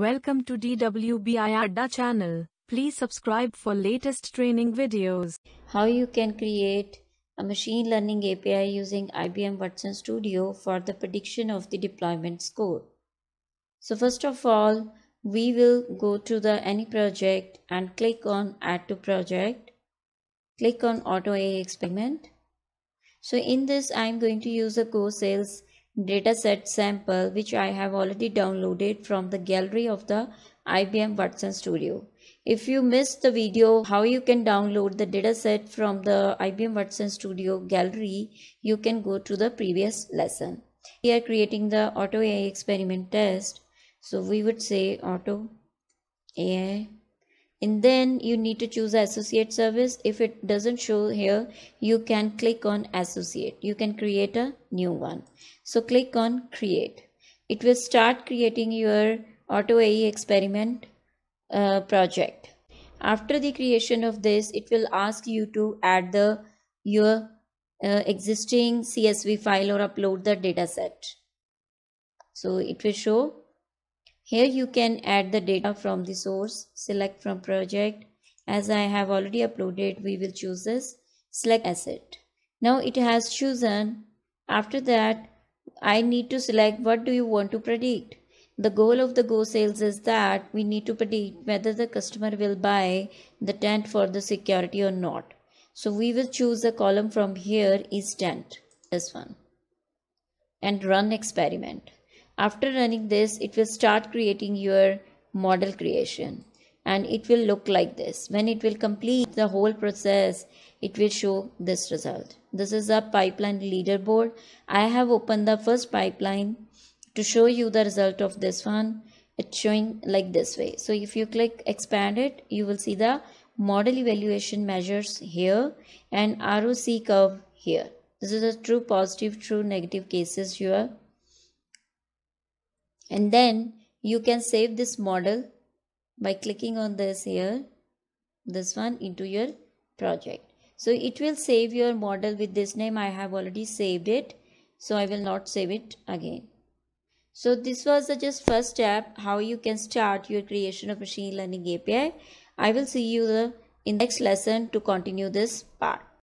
Welcome to DWBI channel. Please subscribe for latest training videos. How you can create a machine learning API using IBM Watson Studio for the prediction of the deployment score. So first of all, we will go to the any project and click on add to project. Click on auto A experiment. So in this, I'm going to use the Go Sales dataset sample which I have already downloaded from the gallery of the IBM Watson Studio. If you missed the video how you can download the dataset from the IBM Watson Studio gallery, you can go to the previous lesson. We are creating the auto AI experiment test. So we would say auto AI and then you need to choose associate service if it doesn't show here you can click on associate you can create a new one so click on create it will start creating your auto AE experiment uh, project after the creation of this it will ask you to add the your uh, existing CSV file or upload the dataset so it will show here you can add the data from the source, select from project. As I have already uploaded, we will choose this, select asset. Now it has chosen. After that, I need to select what do you want to predict. The goal of the Go sales is that we need to predict whether the customer will buy the tent for the security or not. So we will choose a column from here is tent, this one, and run experiment. After running this, it will start creating your model creation and it will look like this. When it will complete the whole process, it will show this result. This is a pipeline leaderboard. I have opened the first pipeline to show you the result of this one. It's showing like this way. So if you click expand it, you will see the model evaluation measures here and ROC curve here. This is a true positive, true negative cases here and then you can save this model by clicking on this here this one into your project so it will save your model with this name I have already saved it so I will not save it again so this was the just first step how you can start your creation of machine learning API I will see you in the next lesson to continue this part